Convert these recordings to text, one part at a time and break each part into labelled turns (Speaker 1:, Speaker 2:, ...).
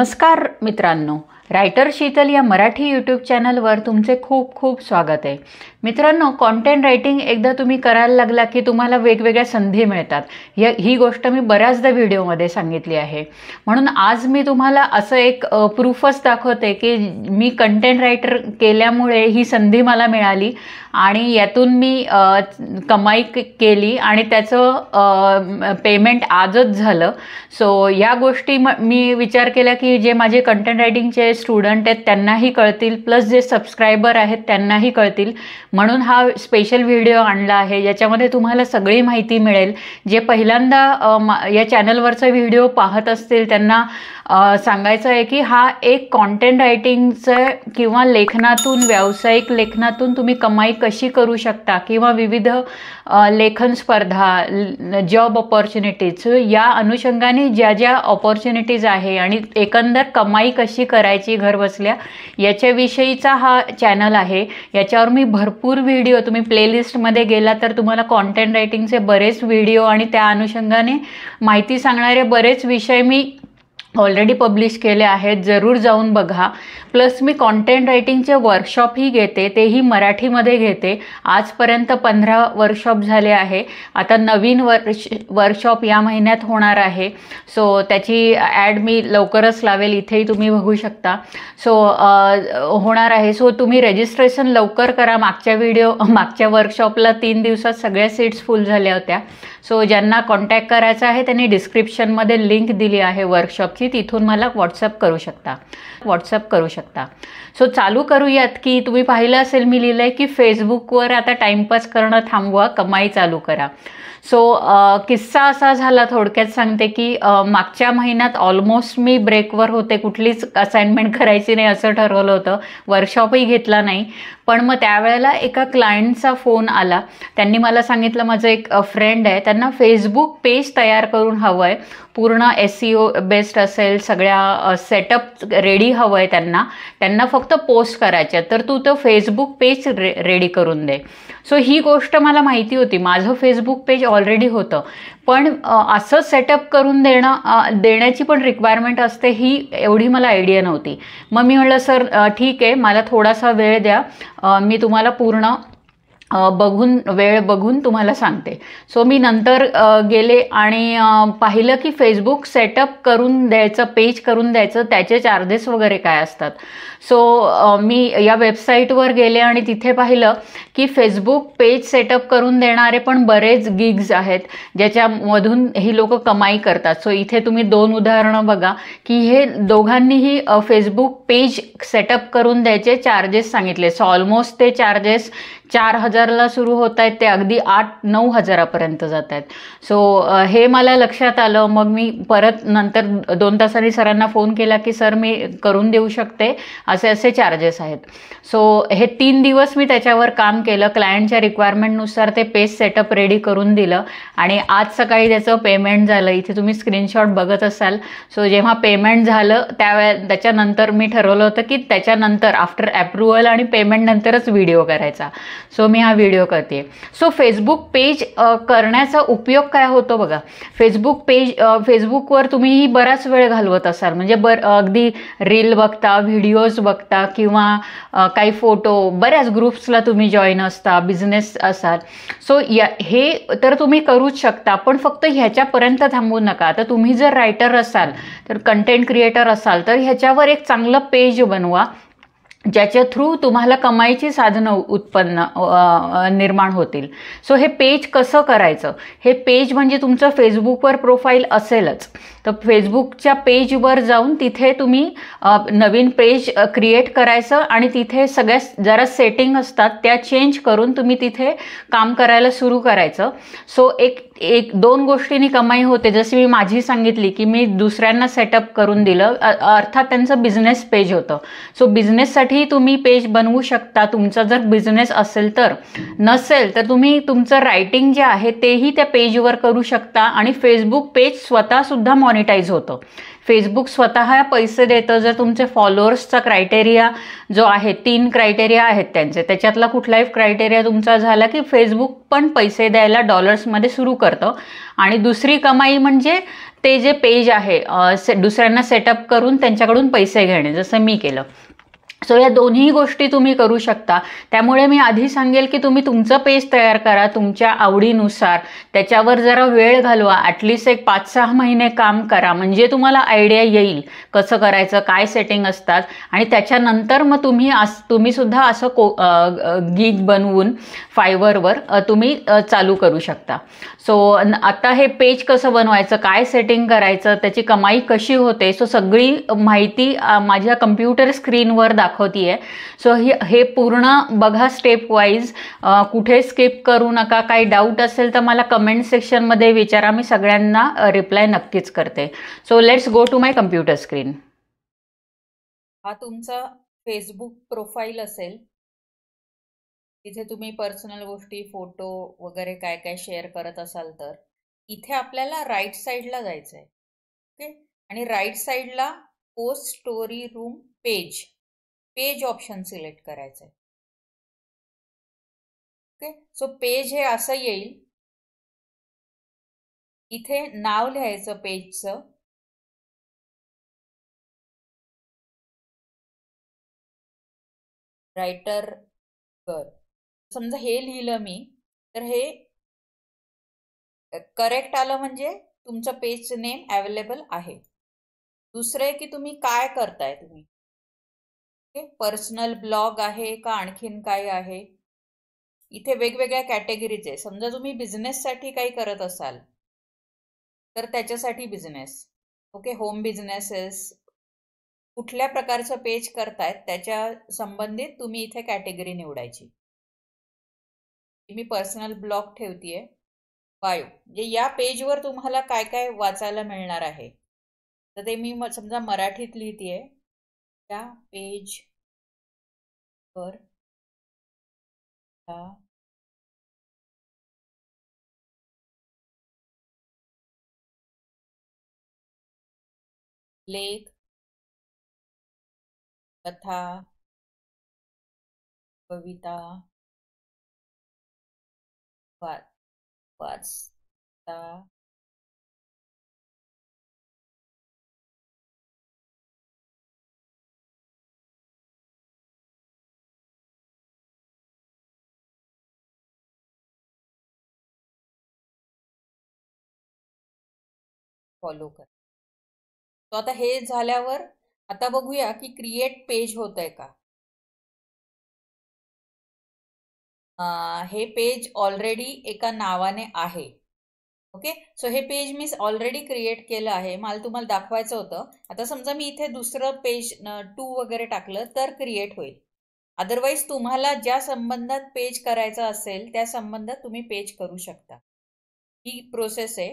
Speaker 1: नमस्कार मित्रांनो रायटर शीतल या मराठी यूट्यूब चॅनलवर तुमचे खूप खूप स्वागत आहे मित्रांनो कॉन्टेंट रायटिंग एकदा तुम्ही करायला लागला की तुम्हाला वेगवेगळ्या संधी मिळतात या ही गोष्ट मी बऱ्याचदा व्हिडिओमध्ये सांगितली आहे म्हणून आज मी तुम्हाला असं एक प्रूफच दाखवते की मी कंटेंट रायटर केल्यामुळे ही संधी मला मिळाली आणि यातून मी कमाई केली आणि त्याचं पेमेंट आजच झालं सो या गोष्टी मी विचार केला की जे माझे कंटेंट रायटिंगचे स्टुडंट आहेत त्यांनाही कळतील प्लस जे सबस्क्रायबर आहेत त्यांनाही कळतील म्हणून हा स्पेशल व्हिडिओ आणला आहे याच्यामध्ये तुम्हाला सगळी माहिती मिळेल जे पहिल्यांदा या चॅनलवरचा व्हिडिओ पाहत असतील त्यांना सांगायचं आहे की हा एक कॉन्टेंट रायटिंगचं किंवा लेखनातून व्यावसायिक लेखनातून तुम्ही कमाई कशी करू शकता किंवा विविध लेखन स्पर्धा जॉब ऑपॉर्च्युनिटीज या अनुषंगाने ज्या ज्या ऑपॉर्च्युनिटीज आहे आणि एकंदर कमाई कशी करायची घर बसल्या याच्याविषयीचा हा चॅनल आहे याच्यावर मी भरपूर व्हिडिओ तुम्ही प्लेलिस्टमध्ये गेला तर तुम्हाला कॉन्टेंट रायटिंगचे बरेच व्हिडिओ आणि त्या अनुषंगाने माहिती सांगणारे बरेच विषय मी ऑलरेडी पब्लिश केले आहेत जरूर जाऊन बघा प्लस मी कॉन्टेंट रायटिंगचे वर्कशॉपही घेते तेही मराठीमध्ये घेते आजपर्यंत पंधरा वर्कशॉप झाले आहे आता नवीन वर्श वर्कशॉप या महिन्यात होणार आहे सो त्याची ॲड मी लवकरच लावेल इथेही तुम्ही बघू शकता सो होणार आहे सो तुम्ही रजिस्ट्रेशन लवकर करा मागच्या व्हिडिओ मागच्या वर्कशॉपला तीन दिवसात सगळ्या सीट्स फुल झाल्या होत्या सो ज्यांना कॉन्टॅक्ट करायचा आहे त्यांनी डिस्क्रिप्शनमध्ये लिंक दिली आहे वर्कशॉपची तिथून मला व्हॉट्सअप करू शकता व्हॉट्सअप करू शकता सो चालू करूयात की तुम्ही पाहिलं असेल मी लिहिलं आहे की फेसबुकवर आता टाइमपास करणं थांबवा कमाई चालू करा सो uh, किस्सा असा झाला थोडक्यात सांगते की uh, मागच्या महिन्यात ऑलमोस्ट मी ब्रेकवर होते कुठलीच असाइनमेंट करायची नाही असं ठरवलं होतं वर्कशॉपही घेतला नाही पण मग त्यावेळेला एका क्लायंटचा फोन आला त्यांनी मला सांगितलं माझं एक फ्रेंड uh, आहे त्यांना फेसबुक पेज तयार करून हवं आहे पूर्ण एस बेस्ट e असेल सगळ्या सेटअप रेडी हवं आहे त्यांना त्यांना फक्त पोस्ट करायच्या तर तू तो फेसबुक पेज रे रेडी करून दे सो ही गोष्ट मला माहिती होती माझं फेसबुक पेज ऑलरेडी होतं पण असं सेटअप करून देणं देण्याची पण रिक्वायरमेंट असते ही एवढी मला आयडिया नव्हती मग मी म्हटलं सर ठीक आहे मला थोडासा वेळ द्या मी तुम्हाला पूर्ण बघून वेळ बघून तुम्हाला सांगते सो मी नंतर गेले आणि पाहिलं की फेसबुक सेटअप करून द्यायचं पेज करून द्यायचं त्याचे चार्जेस वगैरे काय असतात सो मी या वेबसाईटवर गेले आणि तिथे पाहिलं की फेसबुक पेज सेटअप करून देणारे पण बरेच गिग्ज आहेत ज्याच्यामधून ही लोक कमाई करतात सो इथे तुम्ही दोन उदाहरणं बघा की हे दोघांनीही फेसबुक पेज सेटअप करून द्यायचे चार्जेस सांगितले सो ऑलमोस्ट ते चार्जेस चार हजारला सुरू होत आहेत ते अगदी आठ नऊ हजारापर्यंत जात आहेत सो हे मला लक्षात आलं मग मी परत नंतर दोन तासांनी सरांना फोन केला की सर मी करून देऊ शकते असे असे चार्जेस आहेत सो हे तीन दिवस मी त्याच्यावर काम केलं क्लायंटच्या रिक्वायरमेंटनुसार ते पेज सेटअप रेडी करून दिलं आणि आज सकाळी त्याचं पेमेंट झालं इथे तुम्ही स्क्रीनशॉट बघत असाल सो जेव्हा पेमेंट झालं त्यावेळे त्याच्यानंतर मी ठरवलं होतं की त्याच्यानंतर आफ्टर अप्रुव्हल आणि पेमेंटनंतरच व्हिडिओ करायचा सो मी हा व्हिडिओ करते सो फेसबुक पेज करण्याचा उपयोग काय होतो बघा फेसबुक पेज फेसबुकवर तुम्ही बराच वेळ घालवत असाल म्हणजे बर अगदी रील बघता व्हिडिओज बघता किंवा काही फोटो बऱ्याच ग्रुप्सला तुम्ही जॉईन असता बिझनेस असाल सो या हे तर तुम्ही करूच शकता पण फक्त ह्याच्यापर्यंत थांबू नका आता तुम्ही जर रायटर असाल तर कंटेंट क्रिएटर असाल तर ह्याच्यावर एक चांगलं पेज बनवा ज्याच्या थ्रू तुम्हाला कमाईची साधनं उत्पन्न निर्माण होतील सो हे पेज कसं करायचं हे पेज म्हणजे तुमचं फेसबुकवर प्रोफाईल असेलच तर फेसबुकच्या पेजवर जाऊन तिथे तुम्ही नवीन पेज क्रिएट करायचं आणि तिथे सगळ्या जरा सेटिंग असतात त्या चेंज करून तुम्ही तिथे काम करायला सुरू करायचं सो एक एक दोन गोष्टींनी कमाई होते जशी मी माझी सांगितली की मी दुसऱ्यांना सेटअप करून दिलं अर्थात त्यांचं बिझनेस पेज होतं सो बिझनेससाठीही तुम्ही पेज बनवू शकता तुमचा जर बिझनेस असेल तर नसेल तर तुम्ही तुमचं रायटिंग जे आहे तेही त्या पेजवर करू शकता आणि फेसबुक पेज स्वतःसुद्धा मॉनिटाईज होतं फेसबुक स्वतः पैसे देतं जर तुमचे फॉलोअर्सचा क्रायटेरिया जो आहे तीन क्रायटेरिया आहेत त्यांचे त्याच्यातला कुठलाही क्रायटेरिया तुमचा झाला की फेसबुक पण पैसे द्यायला डॉलर्समध्ये सुरू करतं आणि दुसरी कमाई म्हणजे ते जे पेज आहे से दुसऱ्यांना सेटअप करून त्यांच्याकडून पैसे घेणे जसं मी केलं सो या दोन्ही गोष्टी तुम्ही करू शकता त्यामुळे मी आधी सांगेल की तुम्ही तुमचं पेज तयार करा तुमच्या आवडीनुसार त्याच्यावर जरा वेळ घालवा ॲटलीस्ट एक पाच सहा महिने काम करा म्हणजे तुम्हाला आयडिया येईल कसं करायचं काय सेटिंग असतात आणि त्याच्यानंतर मग तुम्ही आस तुम्हीसुद्धा असं को गीग बनवून फायबरवर तुम्ही चालू करू शकता सो आता हे पेज कसं बनवायचं काय सेटिंग करायचं त्याची कमाई कशी होते सो सगळी माहिती माझ्या कम्प्युटर स्क्रीनवर दाख दाखवतीये सो हे पूर्ण बघा स्टेप वाईज कुठे स्किप करू नका काही डाऊट असेल तर मला कमेंट सेक्शनमध्ये विचारा मी सगळ्यांना रिप्लाय नक्कीच करते so let's go to my computer screen हा तुमचा फेसबुक प्रोफाईल असेल तिथे तुम्ही पर्सनल गोष्टी फोटो वगैरे काय काय शेअर करत असाल तर इथे आपल्याला राईट साईडला जायचं आहे
Speaker 2: ओके
Speaker 1: आणि राईट साईडला post
Speaker 2: story room page page option select करायचं ओके सो पेज हे असं येईल
Speaker 3: इथे नाव लिहायचं पेजचं रायटर कर
Speaker 1: समजा हे लिहिलं मी तर हे करेक्ट आलं म्हणजे तुमचं पेज नेम अवेलेबल आहे दुसरं की तुम्ही काय करताय तुम्ही पर्सनल ब्लॉग आहे का आणखीन काय आहे इथे वेगवेगळ्या कॅटेगरीज आहे समजा तुम्ही बिझनेससाठी काही करत असाल तर त्याच्यासाठी बिझनेस ओके होम बिझनेसेस कुठल्या प्रकारचं पेज करतायत त्याच्या संबंधित तुम्ही इथे कॅटेगरी निवडायची मी पर्सनल ब्लॉग ठेवतीये बायो म्हणजे या
Speaker 2: पेजवर तुम्हाला काय काय वाचायला मिळणार आहे तर ते मी समजा मराठीत लिहितीये त्या पेज वर
Speaker 3: ता, लेख कथा कविता वाचता फॉलो कर तो आता हे झाल्यावर
Speaker 2: आता बघूया की क्रिएट पेज होत आहे का
Speaker 1: हे पेज ऑलरेडी एका नावाने आहे ओके सो हे पेज मी ऑलरेडी क्रिएट केलं आहे मला तुम्हाला दाखवायचं होतं आता समजा मी इथे दुसरं पेज टू वगैरे टाकलं तर क्रिएट होईल अदरवाईज तुम्हाला ज्या संबंधात पेज करायचं असेल त्या संबंधात तुम्ही पेज करू शकता ही प्रोसेस आहे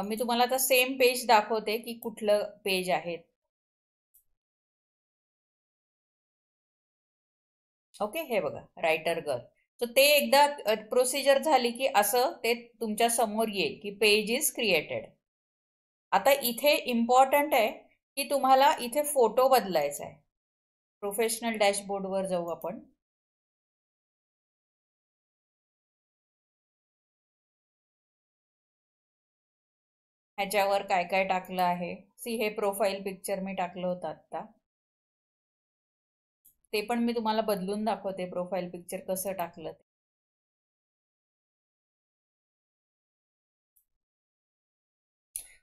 Speaker 1: मी तुम्हाला आता सेम पेज दाखवते की कुठलं पेज आहे
Speaker 2: ओके हे बघा रायटर गर
Speaker 1: तर ते एकदा प्रोसिजर झाली की असं ते तुमच्या समोर येईल की पेज इज क्रिएटेड आता इथे इम्पॉर्टंट आहे की तुम्हाला इथे
Speaker 2: फोटो बदलायचा आहे प्रोफेशनल डॅशबोर्डवर जाऊ आपण ह्याच्यावर काय काय टाकलं आहे सी हे प्रोफाईल पिक्चर मी टाकलं होतं आत्ता ते पण मी तुम्हाला बदलून दाखवते प्रोफाईल पिक्चर कसं टाकलं ते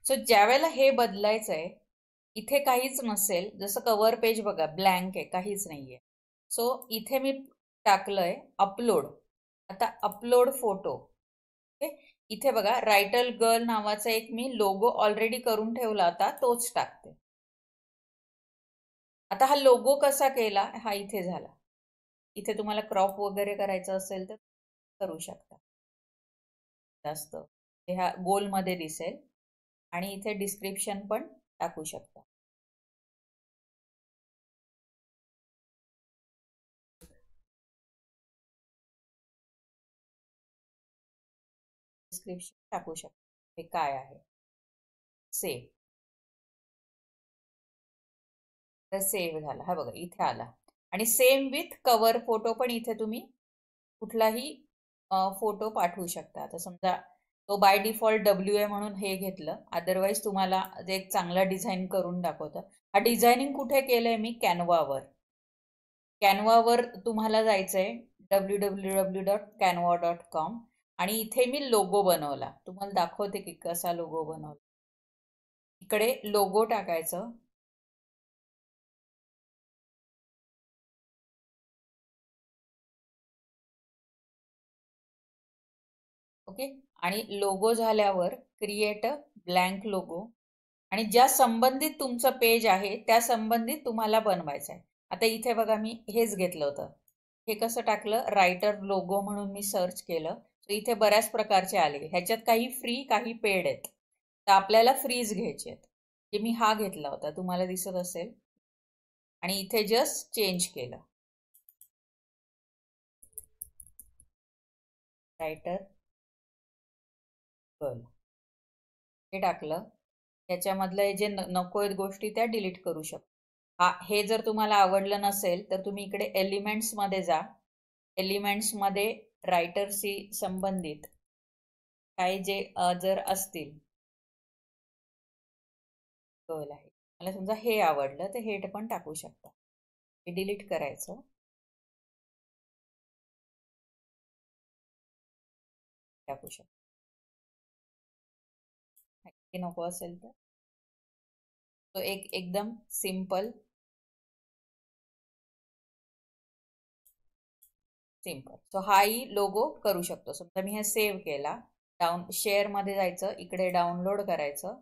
Speaker 1: सो ज्यावेळेला हे बदलायचं आहे इथे काहीच नसेल जसं कवर पेज बघा ब्लँक आहे काहीच नाही आहे सो इथे मी टाकलंय अपलोड आता अपलोड फोटो ओके इथे बघा रायटल गर्ल नावाचा एक मी लोगो ऑलरेडी करून ठेवला होता तोच टाकते आता हा लोगो कसा केला हा इथे झाला इथे तुम्हाला क्रॉप वगैरे
Speaker 2: करायचं असेल तर करू शकता जास्त ह्या गोलमध्ये दिसेल आणि इथे डिस्क्रिप्शन पण टाकू शकता
Speaker 3: डिस्क्रिप्शन टाकू शकता हे
Speaker 2: काय आहे सेव्ह
Speaker 1: तर सेव्ह झाला हा बघा इथे आला आणि सेम विथ कवर फोटो पण इथे तुम्ही कुठलाही फोटो पाठवू शकता आता समजा तो बाय डिफॉल्ट डब्ल्यू ए म्हणून हे घेतलं अदरवाईज तुम्हाला एक चांगला डिझाईन करून दाखवतं हा डिझायनिंग कुठे केलंय मी कॅनवावर कॅनवावर तुम्हाला जायचंय आहे W W W dot Canva dot com आणि इथे मी लोगो बनवला तुम्हाला दाखवते की कसा लोगो बनवला इकडे लोगो टाकायचं
Speaker 2: ओके आणि लोगो झाल्यावर
Speaker 1: क्रिएट अ ब्लँक लोगो आणि ज्या संबंधित तुमचं पेज आहे त्या संबंधित तुम्हाला बनवायचं आहे आता इथे बघा मी हेच घेतलं होतं हे कसं टाकलं रायटर लोगो म्हणून मी सर्च केलं इथे बऱ्याच प्रकारचे आले ह्याच्यात काही फ्री काही पेड आहेत तर आपल्याला फ्रीज घ्यायचे आहेत जे मी हा घेतला होता तुम्हाला दिसत असेल
Speaker 2: आणि इथे जस्ट चेंज केलं रायटर
Speaker 3: कल
Speaker 1: हे टाकलं याच्यामधलं हे जे नको आहेत गोष्टी त्या डिलीट करू शकतो हा हे जर तुम्हाला आवडलं नसेल तर तुम्ही इकडे एलिमेंट्समध्ये जा एलिमेंट्समध्ये रायटरशी संबंधित काही जे जर असतील
Speaker 2: कल आहे मला समजा हे आवडलं तर हे
Speaker 3: पण टाकू शकता हे डिलीट करायचं टाकू शकता नको असेल तर तो एक एकदम सिंपल
Speaker 2: सिम्पल
Speaker 1: सो हाही लोगो करू शकतो समजा मी हे सेव्ह केला डाऊन शेअरमध्ये जायचं इकडे डाउनलोड करायचं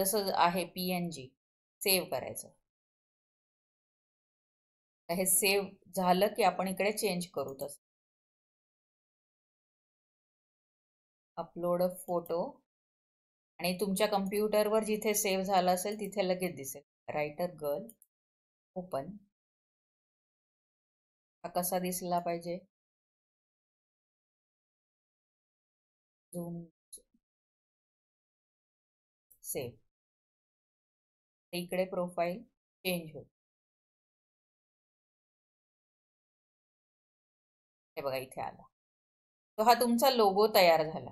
Speaker 1: जसं आहे पी एन जी सेव्ह करायचं
Speaker 2: हे सेव्ह झालं की आपण इकडे चेंज करू तसं अपलोड फोटो आणि तुमच्या कम्प्युटरवर जिथे सेव्ह झालं असेल तिथे लगेच दिसेल रायटर गर्ल ओपन हा कसा दिसला पाहिजे
Speaker 3: सेम इकडे प्रोफाईल चेंज होईल हे बघा
Speaker 1: इथे आला तो हा तुमचा लोगो तयार झाला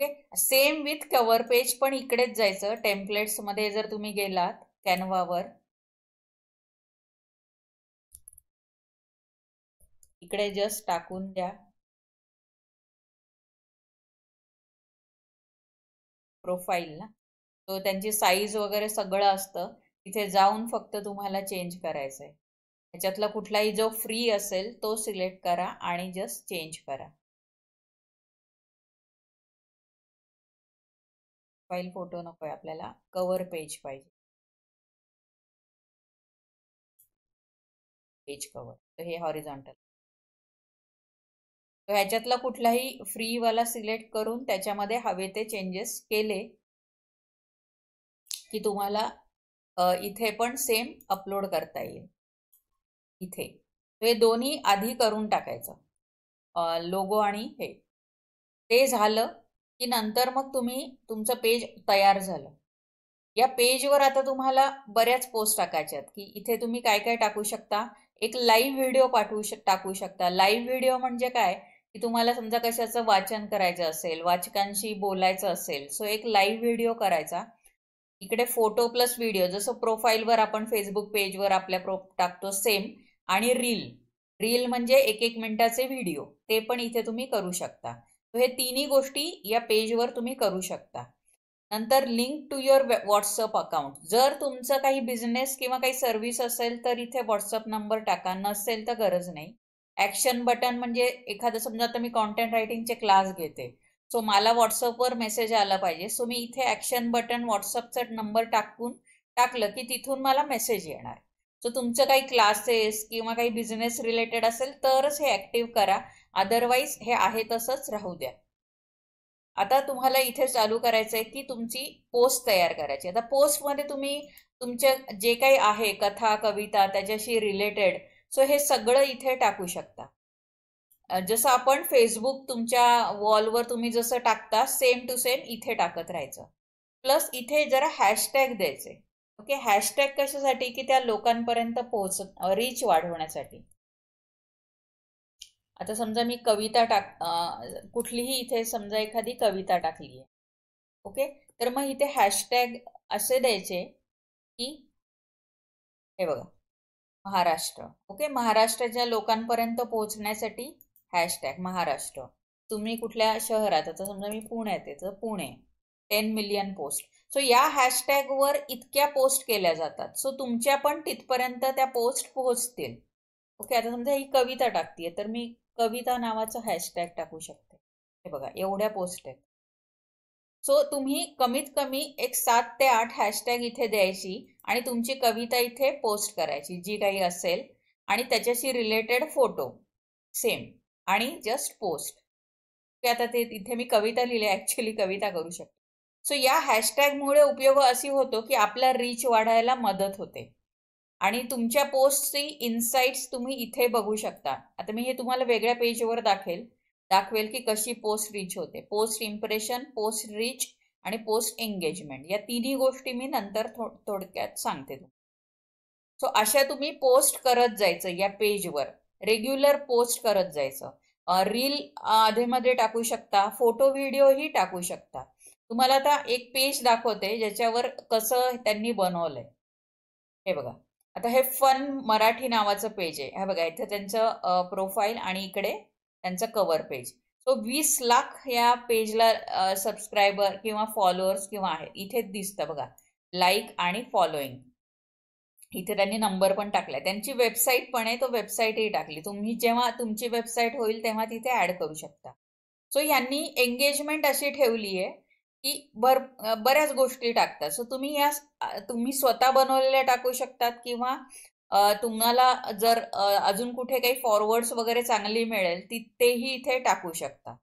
Speaker 1: okay same with cover page पण इकडेच जायचं टेम्पलेट्स मध्ये जर तुम्ही गेलात कॅनवावर
Speaker 2: इकडे जस्ट टाकून द्या
Speaker 1: प्रोफाईल ना तो त्यांची साईज वगैरे सगळं असतं तिथे जाऊन फक्त तुम्हाला चेंज करायचं आहे त्याच्यातला कुठलाही जो फ्री असेल तो सिलेक्ट करा
Speaker 2: आणि जस्ट चेंज करा
Speaker 3: फाईल फोटो नको आहे आपल्याला कवर पेज पाहिजे
Speaker 2: पेज कवर तर हे हॉरिझॉन्टल ह्याच्यातला कुठलाही फ्रीवाला सिलेक्ट करून त्याच्यामध्ये हवे ते चेंजेस केले की तुम्हाला इथे पण
Speaker 1: सेम अपलोड करता येईल इथे हे दोन्ही आधी करून टाकायचं लोगो आणि हे ते झालं की नंतर मग तुम्ही तुमचं पेज तयार झालं या पेजवर आता तुम्हाला बऱ्याच पोस्ट टाकायच्यात की इथे तुम्ही काय काय टाकू शकता एक लाईव्ह व्हिडिओ पाठवू शक टाकू शकता लाईव्ह व्हिडिओ म्हणजे काय की तुम्हाला समजा कशाचं वाचन करायचं असेल वाचकांशी बोलायचं असेल सो एक लाईव्ह व्हिडिओ करायचा इकडे फोटो प्लस व्हिडिओ जसं प्रोफाईलवर आपण फेसबुक पेजवर आपल्या प्रो टाकतो सेम आणि रील रील म्हणजे एक एक मिनिटाचे व्हिडिओ ते पण इथे तुम्ही करू शकता हे तिन्ही गोष्टी या पेजवर तुम्ही करू शकता नंतर link to your WhatsApp account जर तुमचं काही बिझनेस किंवा काही सर्व्हिस असेल तर इथे व्हॉट्सअप नंबर टाका नसेल तर गरज नाही ॲक्शन बटन म्हणजे एखादं समजा आता मी कॉन्टेंट रायटिंगचे क्लास घेते सो मला व्हॉट्सअपवर मेसेज आला पाहिजे सो मी इथे ॲक्शन बटन व्हॉट्सअपचा नंबर टाकून टाकलं की तिथून मला मेसेज येणार सो तुमचं काही क्लासेस किंवा काही बिझनेस रिलेटेड असेल तरच हे ॲक्टिव्ह करा अदरवाईज हे आहे तसंच राहू द्या आता तुम्हाला इथे चालू करायचं आहे की तुमची पोस्ट तयार करायची आता पोस्टमध्ये तुम्ही तुमच्या जे काही आहे कथा कविता त्याच्याशी रिलेटेड सो हे सगळं इथे टाकू शकता जसं आपण फेसबुक तुमच्या वॉलवर तुम्ही जसं टाकता सेम टू सेम इथे टाकत राहायचं प्लस इथे जरा हॅशटॅग द्यायचे ओके हॅशटॅग कशासाठी की त्या लोकांपर्यंत पोहोच रीच वाढवण्यासाठी आता समजा मी कविता टाक कुठलीही इथे समजा एखादी कविता टाकली आहे ओके तर मग इथे हॅशटॅग असे द्यायचे की हे बघा महाराष्ट्र ओके महाराष्ट्राच्या लोकांपर्यंत पोहोचण्यासाठी हॅशटॅग महाराष्ट्र तुम्ही कुठल्या शहरात आता समजा मी पुण्यात येते Pune ten million post so या हॅशटॅगवर इतक्या पोस्ट केल्या जातात सो तुमच्या पण तिथपर्यंत त्या पोस्ट पोहोचतील ओके आता समजा ही कविता टाकतीये तर मी कविता नावाचं हॅशटॅग टाकू शकते हे बघा एवढ्या पोस्ट आहेत सो तुम्ही कमीत कमी एक सात ते आठ हॅशटॅग इथे द्यायची आणि तुमची कविता इथे पोस्ट करायची जी काही असेल आणि त्याच्याशी रिलेटेड फोटो सेम आणि जस्ट पोस्ट आता ते इथे मी कविता लिहिली ॲक्च्युली कविता करू शकतो सो या हॅशटॅगमुळे उपयोग अशी होतो की आपला रीच वाढायला मदत होते आणि तुमच्या पोस्टची इन्साइट्स तुम्ही इथे बघू शकता आता मी हे तुम्हाला वेगळ्या पेजवर दाखेल दाखवेल की कशी पोस्ट रीच होते पोस्ट इम्प्रेशन पोस्ट रीच आणि पोस्ट एंगेजमेंट या तिन्ही गोष्टी मी नंतर थोडक्यात सांगते सो अशा तुम्ही पोस्ट करत जायचं या पेजवर रेग्युलर पोस्ट करत जायचं रील आधेमध्ये टाकू शकता फोटो व्हिडिओही टाकू शकता तुम्हाला आता एक पेज दाखवते ज्याच्यावर कसं त्यांनी बनवलंय हे बघा आता हे फन मराठी नावाचं पेज आहे हे बघा इथं त्यांचं प्रोफाईल आणि इकडे त्यांचं कवर पेज सो वीस लाख या पेजला सबस्क्रायबर किंवा फॉलोअर्स किंवा आहे इथे दिसतं बघा लाईक आणि फॉलोईंग इथे त्यांनी नंबर पण टाकलाय त्यांची वेबसाईट पण आहे तो वेबसाईटही टाकली तुम्ही जेव्हा तुमची वेबसाईट होईल तेव्हा तिथे ॲड करू शकता सो यांनी एंगेजमेंट अशी ठेवली आहे की बर बऱ्याच गोष्टी टाकतात सो तुम्ही या तुम्ही स्वतः बनवलेल्या टाकू शकतात किंवा तुम्हाला जर अजून कुठे काही फॉरवर्ड्स वगैरे चांगली मिळेल ती तेही इथे टाकू शकता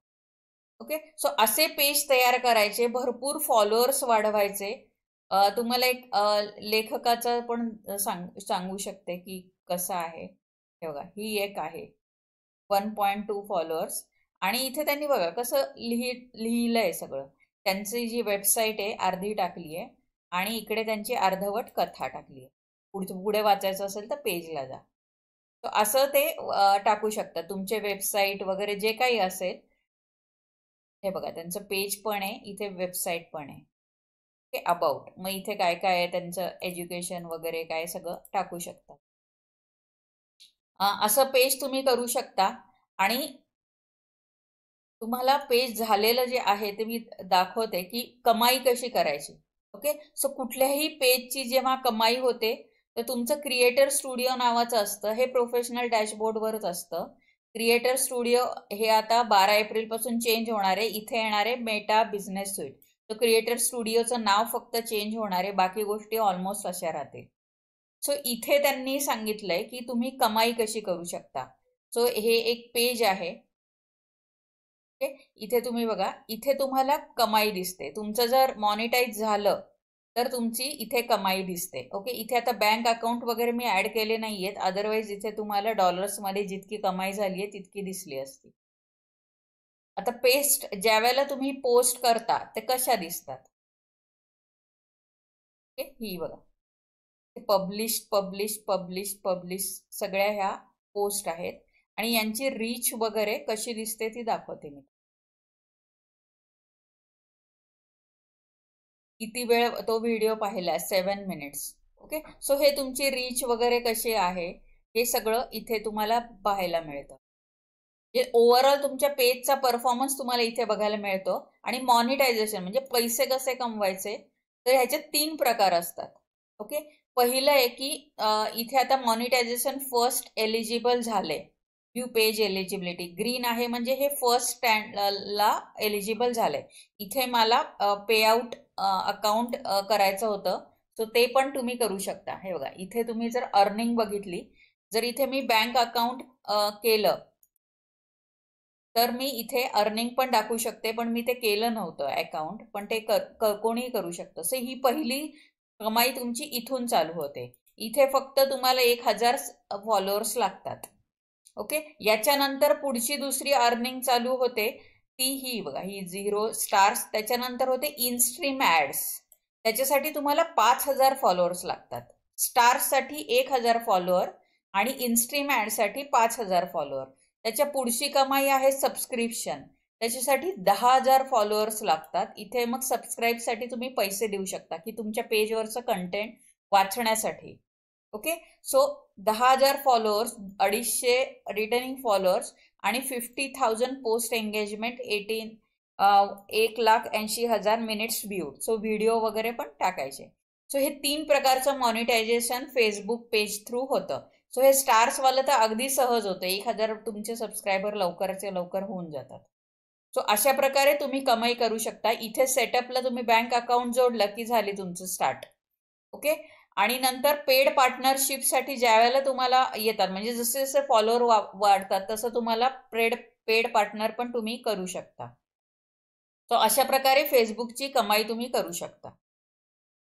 Speaker 1: ओके सो असे पेज तयार करायचे भरपूर फॉलोअर्स वाढवायचे तुम्हाला एक लेखकाचं पण सांग सांगू शकते की कसं आहे हे बघा ही एक आहे वन पॉईंट टू फॉलोअर्स आणि इथे त्यांनी बघा कसं लिही लिहिलं आहे सगळं त्यांची जी वेबसाईट आहे अर्धी टाकली आहे आणि इकडे त्यांची अर्धवट कथा टाकली आहे पुढचं पुढे वाचायचं असेल तर पेजला जा असं ते टाकू शकता तुमचे वेबसाईट वगैरे जे काही असेल हे बघा त्यांचं पेज पण आहे इथे वेबसाईट पण आहे अबाउट मग इथे काय काय आहे त्यांचं एज्युकेशन वगैरे काय सगळं टाकू शकता असं पेज तुम्ही करू शकता आणि तुम्हाला पेज झालेलं जे आहे ते मी दाखवते की कमाई कशी करायची ओके सो कुठल्याही पेजची जेव्हा कमाई होते तर तुमचं क्रिएटर स्टुडिओ नावाचं असतं हे प्रोफेशनल डॅशबोर्डवरच असतं क्रिएटर स्टुडिओ हे आता बारा एप्रिलपासून चेंज होणार आहे इथे येणार आहे मेटा बिझनेस स्वीट तर क्रिएटर स्टुडिओचं नाव फक्त चेंज होणार आहे बाकी गोष्टी ऑलमोस्ट अशा राहतील सो इथे त्यांनी सांगितलंय की तुम्ही कमाई कशी करू शकता सो हे एक पेज आहे इथे तुम्ही बघा इथे तुम्हाला कमाई दिसते तुमचं जर मॉनिटाईज झालं तर तुमची इथे कमाई दिसते ओके इथे आता बँक अकाउंट वगैरे मी ऍड केले नाही आहेत अदरवाईज इथे तुम्हाला डॉलर्समध्ये जितकी कमाई झाली आहे तितकी दिसली असती आता पेस्ट ज्या वेळेला तुम्ही पोस्ट करता ते कशा
Speaker 2: दिसतात ओके ही बघा पब्लिश पब्लिश पब्लिश पब्लिश सगळ्या ह्या पोस्ट आहेत आणि यांची रीच वगैरे कशी दिसते ती दाखवते मी
Speaker 1: किती वेळ तो व्हिडिओ पाहिला सेवन मिनिट्स ओके सो हे तुमची रीच वगैरे कशी आहे हे सगळं इथे तुम्हाला पाहायला मिळतं म्हणजे ओव्हरऑल तुमच्या पेजचा परफॉर्मन्स तुम्हाला इथे बघायला मिळतो आणि मॉनिटायझेशन म्हणजे पैसे कसे कमवायचे तर ह्याचे तीन प्रकार असतात ओके पहिलं आहे की इथे आता मॉनिटायझेशन फर्स्ट एलिजिबल झाले यू पेज एलिजिबिलिटी ग्रीन आहे म्हणजे हे फर्स्ट स्टँड ला एलिजिबल झाले इथे मला पे आऊट अकाउंट करायचं होतं सो ते पण तुम्ही करू शकता हे बघा इथे तुम्ही जर अर्निंग बघितली जर इथे मी बँक अकाउंट केलं तर मी इथे अर्निंग पण दाखवू शकते पण मी ते केलं नव्हतं अकाउंट पण ते कोणीही करू शकतं सो ही पहिली कमाई तुमची इथून चालू होते इथे फक्त तुम्हाला एक हजार फॉलोअर्स लागतात ओके याच्यानंतर पुढची दुसरी अर्निंग चालू होते ती ही बघा ही झिरो स्टार्स त्याच्यानंतर होते इनस्ट्रीम ॲड्स त्याच्यासाठी तुम्हाला पाच हजार फॉलोअर्स लागतात स्टार्ससाठी एक हजार फॉलोअर आणि इनस्ट्रीम ॲडसाठी पाच हजार फॉलोअर त्याच्या पुढची कमाई आहे सबस्क्रिप्शन त्याच्यासाठी दहा हजार फॉलोअर्स लागतात इथे मग सबस्क्राईबसाठी तुम्ही पैसे देऊ शकता की तुमच्या पेजवरचं कंटेंट वाचण्यासाठी ओके सो दहा हजार फॉलोअर्स अडीचशे रिटर्निंग फॉलोअर्स आणि fifty thousand post engagement eighteen एक लाख ऐंशी हजार मिनिट्स व्यू सो व्हिडिओ वगैरे पण टाकायचे सो हे तीन प्रकारचं मॉनिटायझेशन फेसबुक पेज थ्रू होतं सो हे स्टार्स स्टार्सवालं तर अगदी सहज होतं एक हजार तुमचे सबस्क्रायबर लवकरचे लवकर होऊन जातात सो अशा प्रकारे तुम्ही कमाई करू शकता इथे सेटअपला तुम्ही बँक अकाउंट जोडलं की झाली तुमचं स्टार्ट ओके आणि नंतर पेड पार्टनरशिपसाठी ज्या वेळेला तुम्हाला येतात म्हणजे जसे जसे फॉलोअर वाढतात तसं तुम्हाला पेड पेड पार्टनर पण तुम्ही करू शकता तर अशा प्रकारे फेसबुकची
Speaker 2: कमाई तुम्ही करू शकता